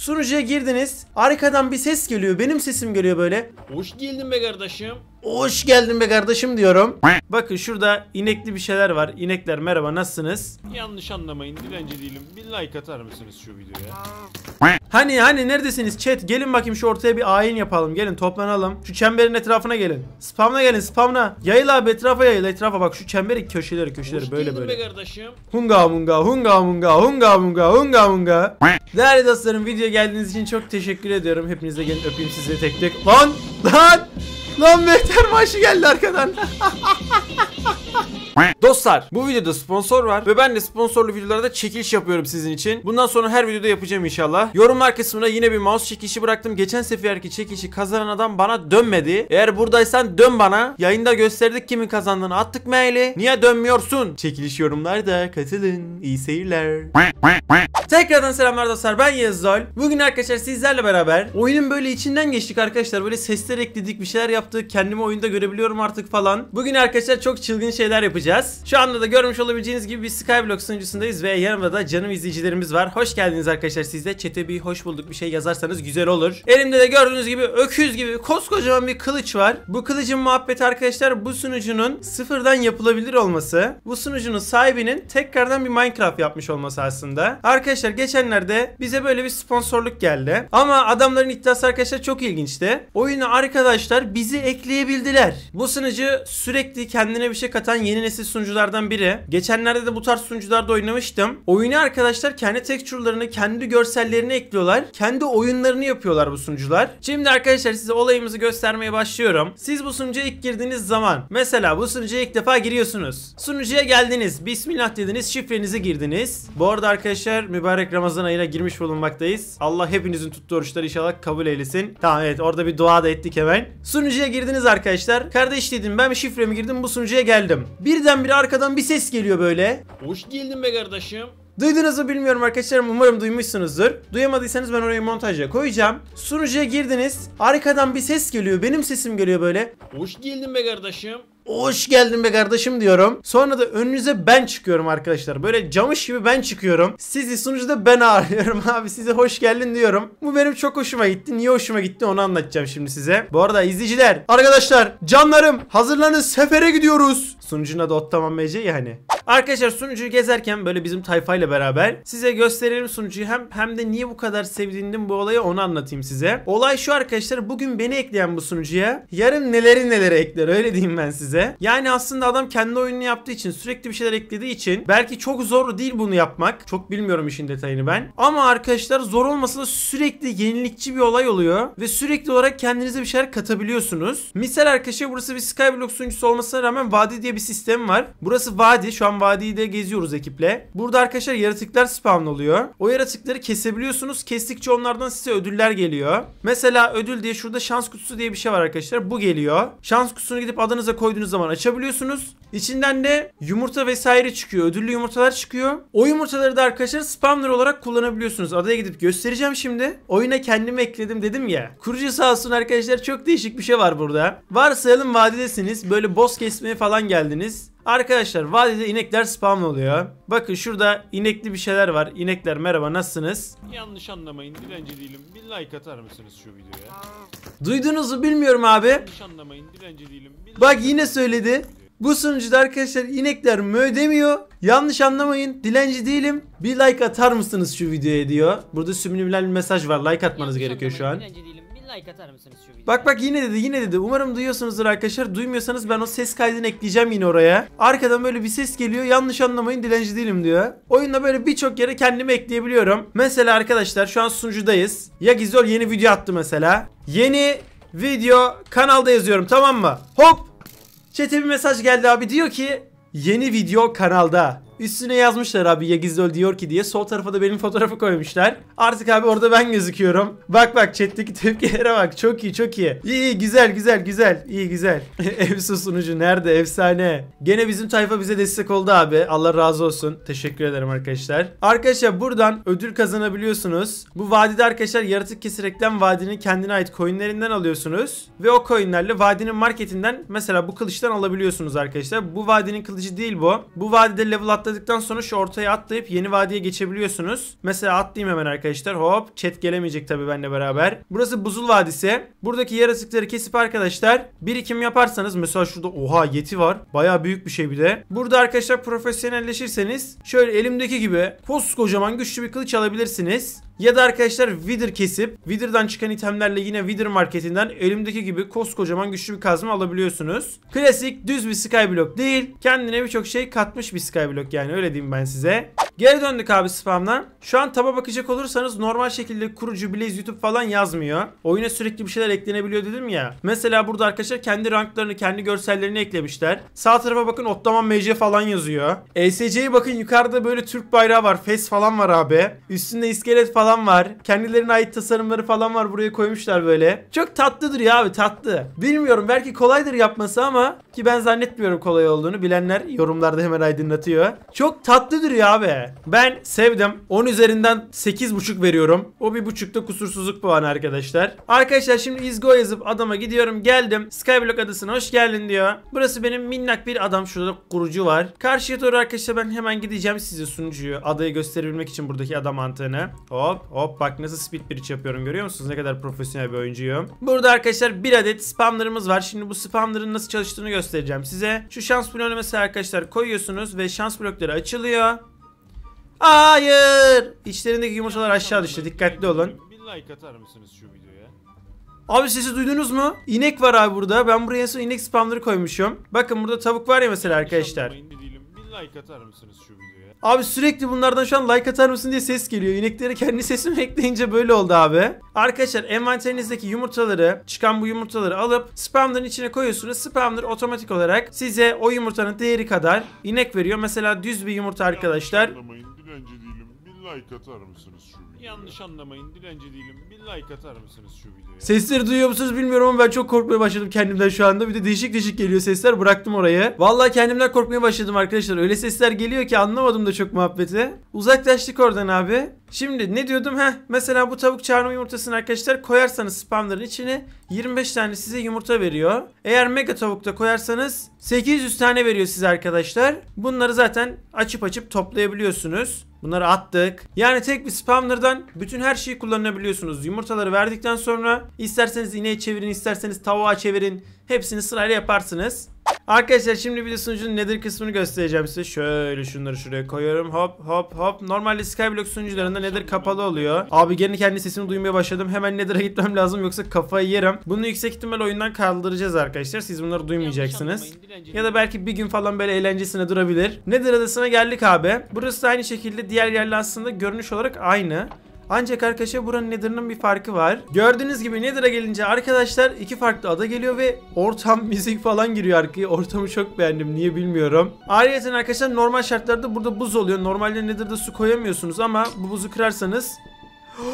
Sunucuya girdiniz. Arkadan bir ses geliyor. Benim sesim geliyor böyle. Hoş geldin be kardeşim. Hoş geldin be kardeşim diyorum. Bakın şurada inekli bir şeyler var. İnekler merhaba nasılsınız? Yanlış anlamayın dilenci değilim. Bir like atar mısınız şu videoya? Hani hani neredesiniz chat? Gelin bakayım şu ortaya bir ayin yapalım. Gelin toplanalım. Şu çemberin etrafına gelin. Spamına gelin spamına. Yayıl abi etrafa yayıl etrafa. Bak şu çemberi köşeleri köşeleri Hoş böyle böyle. Be kardeşim. Hunga munga hunga munga hunga munga hunga munga. Değerli dostlarım video geldiğiniz için çok teşekkür ediyorum. Hepinize gelin öpeyim sizi tek tek. Lan lan. Lan Mehter maaşı geldi arkadan. Dostlar bu videoda sponsor var ve ben de sponsorlu videolarda çekiliş yapıyorum sizin için. Bundan sonra her videoda yapacağım inşallah. Yorumlar kısmına yine bir mouse çekilişi bıraktım. Geçen seferki çekilişi kazanan adam bana dönmedi. Eğer buradaysan dön bana. Yayında gösterdik kimin kazandığını. Attık maili. Niye dönmüyorsun? Çekiliş yorumlarda katılın. İyi seyirler. Tekrardan selamlar dostlar. Ben Yezdol. Bugün arkadaşlar sizlerle beraber oyunun böyle içinden geçtik arkadaşlar. Böyle sesler ekledik, bir şeyler yaptık. Kendimi oyunda görebiliyorum artık falan. Bugün arkadaşlar çok çılgın şeyler yapacağız yapacağız. Şu anda da görmüş olabileceğiniz gibi bir Skyblock sunucusundayız ve yanımda da canım izleyicilerimiz var. Hoş geldiniz arkadaşlar siz de chat'e bir hoş bulduk bir şey yazarsanız güzel olur. Elimde de gördüğünüz gibi öküz gibi koskocaman bir kılıç var. Bu kılıcın muhabbeti arkadaşlar bu sunucunun sıfırdan yapılabilir olması. Bu sunucunun sahibinin tekrardan bir Minecraft yapmış olması aslında. Arkadaşlar geçenlerde bize böyle bir sponsorluk geldi. Ama adamların iddiası arkadaşlar çok ilginçti. Oyunu arkadaşlar bizi ekleyebildiler. Bu sunucu sürekli kendine bir şey katan yeni nesil sunuculardan biri. Geçenlerde de bu tarz sunucularda oynamıştım. Oyunu arkadaşlar kendi texture'larını, kendi görsellerini ekliyorlar. Kendi oyunlarını yapıyorlar bu sunucular. Şimdi arkadaşlar size olayımızı göstermeye başlıyorum. Siz bu sunucuya ilk girdiğiniz zaman mesela bu sunucuya ilk defa giriyorsunuz. Sunucuya geldiniz. Bismillah dediniz. Şifrenizi girdiniz. Bu arada arkadaşlar mübarek Ramazan ayına girmiş bulunmaktayız. Allah hepinizin tuttuğu oruçları inşallah kabul eylesin. Tamam evet orada bir dua da ettik hemen. Sunucuya girdiniz arkadaşlar. Kardeş dedim ben şifremi girdim bu sunucuya geldim. Bir birdenbire arkadan bir ses geliyor böyle. Hoş geldin be kardeşim. Duydunuz mu bilmiyorum arkadaşlarım umarım duymuşsunuzdur. Duyamadıysanız ben oraya montajla koyacağım. Sunucuya girdiniz. Arkadan bir ses geliyor. Benim sesim geliyor böyle. Hoş geldin be kardeşim hoş geldin be kardeşim diyorum. Sonra da önünüze ben çıkıyorum arkadaşlar. Böyle camış gibi ben çıkıyorum. Sizi sunucuda ben ağırlıyorum abi size hoş geldin diyorum. Bu benim çok hoşuma gitti. Niye hoşuma gitti onu anlatacağım şimdi size. Bu arada izleyiciler, arkadaşlar, canlarım hazırlanın sefere gidiyoruz. Sunucuna da Ottoman MC yani. Arkadaşlar sunucuyu gezerken böyle bizim tayfayla beraber size gösterelim sunucuyu hem hem de niye bu kadar sevdiğindim bu olayı onu anlatayım size. Olay şu arkadaşlar bugün beni ekleyen bu sunucuya yarın neleri nelere ekler öyle diyeyim ben size. Yani aslında adam kendi oyununu yaptığı için sürekli bir şeyler eklediği için belki çok zor değil bunu yapmak. Çok bilmiyorum işin detayını ben. Ama arkadaşlar zor olmasa da sürekli yenilikçi bir olay oluyor ve sürekli olarak kendinize bir şeyler katabiliyorsunuz. Misal arkadaşlar burası bir Skyblock sunucusu olmasına rağmen vadi diye bir sistem var. Burası vadi şu an olan vadiyi de geziyoruz ekiple. Burada arkadaşlar yaratıklar spawn oluyor. O yaratıkları kesebiliyorsunuz. Kestikçe onlardan size ödüller geliyor. Mesela ödül diye şurada şans kutusu diye bir şey var arkadaşlar. Bu geliyor. Şans kutusunu gidip adınıza koyduğunuz zaman açabiliyorsunuz. İçinden de yumurta vesaire çıkıyor. Ödüllü yumurtalar çıkıyor. O yumurtaları da arkadaşlar spamlar olarak kullanabiliyorsunuz. Adaya gidip göstereceğim şimdi. Oyuna kendimi ekledim dedim ya. Kurucu sağ olsun arkadaşlar çok değişik bir şey var burada. Varsayalım vadidesiniz. Böyle boss kesmeye falan geldiniz. Arkadaşlar vadide inekler spam oluyor. Bakın şurada inekli bir şeyler var. İnekler merhaba nasılsınız? Yanlış anlamayın dilenci değilim. Bir like atar mısınız şu videoya? Duyduğunuzu bilmiyorum abi. Yanlış anlamayın dilenci değilim. like Bak yine söyledi. Bu sunucuda arkadaşlar inekler mü demiyor. Yanlış anlamayın dilenci değilim. Bir like atar mısınız şu videoya diyor. Burada sübliminal bir mesaj var. Like atmanız Yanlış gerekiyor şu an. Dilenci değilim like atar mısınız şu videoya? Bak bak yine dedi yine dedi. Umarım duyuyorsunuzdur arkadaşlar. Duymuyorsanız ben o ses kaydını ekleyeceğim yine oraya. Arkadan böyle bir ses geliyor. Yanlış anlamayın dilenci değilim diyor. Oyunda böyle birçok yere kendimi ekleyebiliyorum. Mesela arkadaşlar şu an sunucudayız. Ya Gizol yeni video attı mesela. Yeni video kanalda yazıyorum tamam mı? Hop! Çete bir mesaj geldi abi diyor ki yeni video kanalda. Üstüne yazmışlar abi Yagiz öl diyor ki diye. Sol tarafa da benim fotoğrafı koymuşlar. Artık abi orada ben gözüküyorum. Bak bak chat'teki tepkilere bak. Çok iyi çok iyi. İyi iyi güzel güzel güzel. İyi güzel. Evsu sunucu nerede? Efsane. Gene bizim tayfa bize destek oldu abi. Allah razı olsun. Teşekkür ederim arkadaşlar. Arkadaşlar buradan ödül kazanabiliyorsunuz. Bu vadide arkadaşlar yaratık kesirekten vadinin kendine ait coinlerinden alıyorsunuz. Ve o coinlerle vadinin marketinden mesela bu kılıçtan alabiliyorsunuz arkadaşlar. Bu vadinin kılıcı değil bu. Bu vadide level atladı atladıktan sonra şu ortaya atlayıp yeni vadiye geçebiliyorsunuz. Mesela atlayayım hemen arkadaşlar. Hop chat gelemeyecek tabii benimle beraber. Burası buzul vadisi. Buradaki yarasıkları kesip arkadaşlar birikim yaparsanız mesela şurada oha yeti var. Baya büyük bir şey bir de. Burada arkadaşlar profesyonelleşirseniz şöyle elimdeki gibi koskocaman güçlü bir kılıç alabilirsiniz. Ya da arkadaşlar Wither kesip Wither'dan çıkan itemlerle yine Wither marketinden elimdeki gibi koskocaman güçlü bir kazma alabiliyorsunuz. Klasik düz bir skyblock değil. Kendine birçok şey katmış bir skyblock yani öyle diyeyim ben size. Geri döndük abi spamdan. Şu an taba bakacak olursanız normal şekilde kurucu, Blaze, YouTube falan yazmıyor. Oyuna sürekli bir şeyler eklenebiliyor dedim ya. Mesela burada arkadaşlar kendi ranklarını, kendi görsellerini eklemişler. Sağ tarafa bakın Ottoman MC falan yazıyor. ESC'ye bakın yukarıda böyle Türk bayrağı var. Fes falan var abi. Üstünde iskelet falan var. Kendilerine ait tasarımları falan var. Buraya koymuşlar böyle. Çok tatlıdır ya abi tatlı. Bilmiyorum belki kolaydır yapması ama ki ben zannetmiyorum kolay olduğunu. Bilenler yorumlarda hemen aydınlatıyor. Çok tatlıdır ya abi. Ben sevdim. 10 üzerinden 8.5 veriyorum. O bir buçukta kusursuzluk puanı arkadaşlar. Arkadaşlar şimdi izgo yazıp adama gidiyorum. Geldim. Skyblock adasına hoş geldin diyor. Burası benim minnak bir adam. Şurada kurucu var. Karşıya doğru arkadaşlar ben hemen gideceğim size sunucuyu. Adayı gösterebilmek için buradaki adam mantığını. Hop hop bak nasıl speed bridge yapıyorum görüyor musunuz? Ne kadar profesyonel bir oyuncuyum. Burada arkadaşlar bir adet spamlarımız var. Şimdi bu spamların nasıl çalıştığını göstereceğim size. Şu şans bloğunu mesela arkadaşlar koyuyorsunuz ve şans blokları açılıyor. Hayır. İçlerindeki yumurtalar aşağı düştü. Dikkatli olun. Bir like atar mısınız şu videoya? Abi sesi duydunuz mu? İnek var abi burada. Ben buraya son inek spamları koymuşum. Bakın burada tavuk var ya mesela arkadaşlar. Bir like atar mısınız şu videoya? Abi sürekli bunlardan şu an like atar mısın diye ses geliyor. İnekleri kendi sesimi ekleyince böyle oldu abi. Arkadaşlar envanterinizdeki yumurtaları, çıkan bu yumurtaları alıp spamların içine koyuyorsunuz. Spamlar otomatik olarak size o yumurtanın değeri kadar inek veriyor. Mesela düz bir yumurta arkadaşlar. Anlamayın dilenci değilim. Bir like atar mısınız şu videoya? Yanlış anlamayın dilenci değilim. Bir like atar mısınız şu videoya? Sesleri duyuyor musunuz bilmiyorum ama ben çok korkmaya başladım kendimden şu anda. Bir de değişik değişik geliyor sesler. Bıraktım orayı. Vallahi kendimden korkmaya başladım arkadaşlar. Öyle sesler geliyor ki anlamadım da çok muhabbeti. Uzaklaştık oradan abi. Şimdi ne diyordum? Heh, mesela bu tavuk çağırma yumurtasını arkadaşlar koyarsanız spamların içine 25 tane size yumurta veriyor. Eğer mega tavukta koyarsanız 800 tane veriyor size arkadaşlar. Bunları zaten açıp açıp toplayabiliyorsunuz. Bunları attık. Yani tek bir spamlardan bütün her şeyi kullanabiliyorsunuz. Yumurtaları verdikten sonra isterseniz ineği çevirin, isterseniz tavuğa çevirin. Hepsini sırayla yaparsınız. Arkadaşlar şimdi bir de sunucunun nedir kısmını göstereceğim size. Şöyle şunları şuraya koyuyorum. Hop hop hop. Normalde Skyblock sunucularında nedir kapalı oluyor. Abi gene kendi sesimi duymaya başladım. Hemen nether'a gitmem lazım yoksa kafayı yerim. Bunu yüksek ihtimal oyundan kaldıracağız arkadaşlar. Siz bunları duymayacaksınız. Ya da belki bir gün falan böyle eğlencesine durabilir. Nedir adasına geldik abi. Burası da aynı şekilde diğer yerler aslında görünüş olarak aynı. Ancak arkadaşlar buranın Nether'ının bir farkı var. Gördüğünüz gibi Nether'a gelince arkadaşlar iki farklı ada geliyor ve ortam müzik falan giriyor arkaya. Ortamı çok beğendim niye bilmiyorum. Ayrıca arkadaşlar normal şartlarda burada buz oluyor. Normalde Nether'da su koyamıyorsunuz ama bu buzu kırarsanız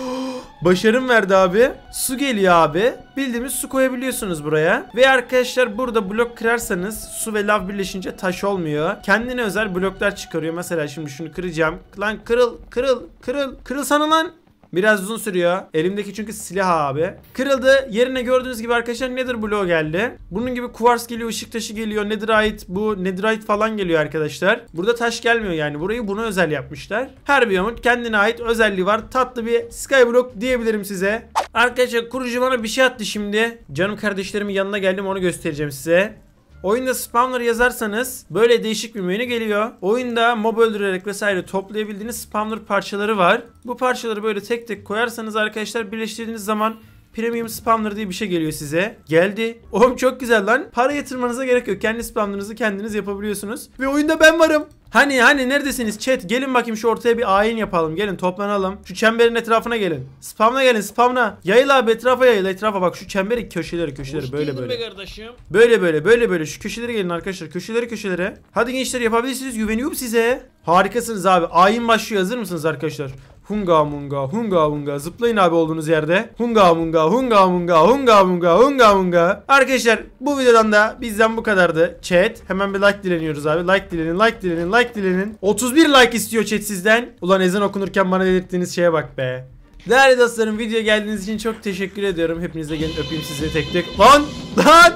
Başarım verdi abi. Su geliyor abi. Bildiğimiz su koyabiliyorsunuz buraya. Ve arkadaşlar burada blok kırarsanız su ve lav birleşince taş olmuyor. Kendine özel bloklar çıkarıyor. Mesela şimdi şunu kıracağım. Lan kırıl kırıl kırıl. Kırılsana lan. Biraz uzun sürüyor. Elimdeki çünkü silah abi. Kırıldı. Yerine gördüğünüz gibi arkadaşlar nedir bloğu geldi. Bunun gibi kuvars geliyor, ışık taşı geliyor, Netherite bu Netherite falan geliyor arkadaşlar. Burada taş gelmiyor yani. Burayı buna özel yapmışlar. Her biyomun kendine ait özelliği var. Tatlı bir sky block diyebilirim size. Arkadaşlar kurucu bana bir şey attı şimdi. Canım kardeşlerimin yanına geldim onu göstereceğim size. Oyunda spamları yazarsanız böyle değişik bir menü geliyor. Oyunda mob öldürerek vesaire toplayabildiğiniz spamlar parçaları var. Bu parçaları böyle tek tek koyarsanız arkadaşlar birleştirdiğiniz zaman Premium Spamler diye bir şey geliyor size. Geldi. Oğlum çok güzel lan. Para yatırmanıza gerek yok. Kendi spamlarınızı kendiniz yapabiliyorsunuz. Ve oyunda ben varım. Hani hani neredesiniz chat? Gelin bakayım şu ortaya bir ayin yapalım. Gelin toplanalım. Şu çemberin etrafına gelin. Spamla gelin spamla. Yayıl abi etrafa yayıl etrafa. Bak şu çemberi köşeleri köşeleri Hoş böyle böyle. Be kardeşim. Böyle böyle böyle böyle. Şu köşeleri gelin arkadaşlar. Köşeleri köşeleri. Hadi gençler yapabilirsiniz. Güveniyorum size. Harikasınız abi. Ayin başlıyor. Hazır mısınız arkadaşlar? Hunga munga hunga munga zıplayın abi olduğunuz yerde. Hunga munga hunga munga hunga munga hunga munga. Arkadaşlar bu videodan da bizden bu kadardı. Chat hemen bir like dileniyoruz abi. Like dilenin like dilenin like dilenin. 31 like istiyor chat sizden. Ulan ezan okunurken bana delirttiğiniz şeye bak be. Değerli dostlarım videoya geldiğiniz için çok teşekkür ediyorum. Hepinize gelin öpeyim sizi tek tek. Lan! Lan!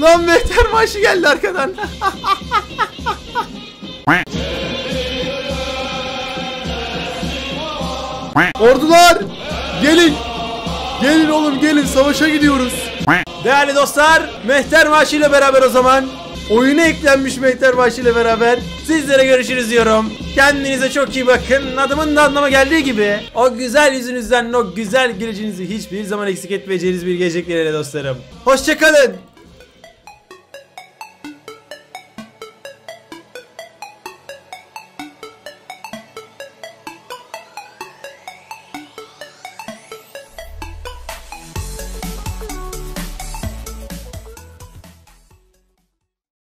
Lan Mehter maaşı geldi arkadan. Ordular gelin. Gelin oğlum gelin savaşa gidiyoruz. Değerli dostlar mehter maaşı ile beraber o zaman oyuna eklenmiş mehter maaşı ile beraber sizlere görüşürüz diyorum. Kendinize çok iyi bakın. Adımın da anlama geldiği gibi o güzel yüzünüzden o güzel gülücünüzü hiçbir zaman eksik etmeyeceğiniz bir gelecek dostlarım. Hoşçakalın.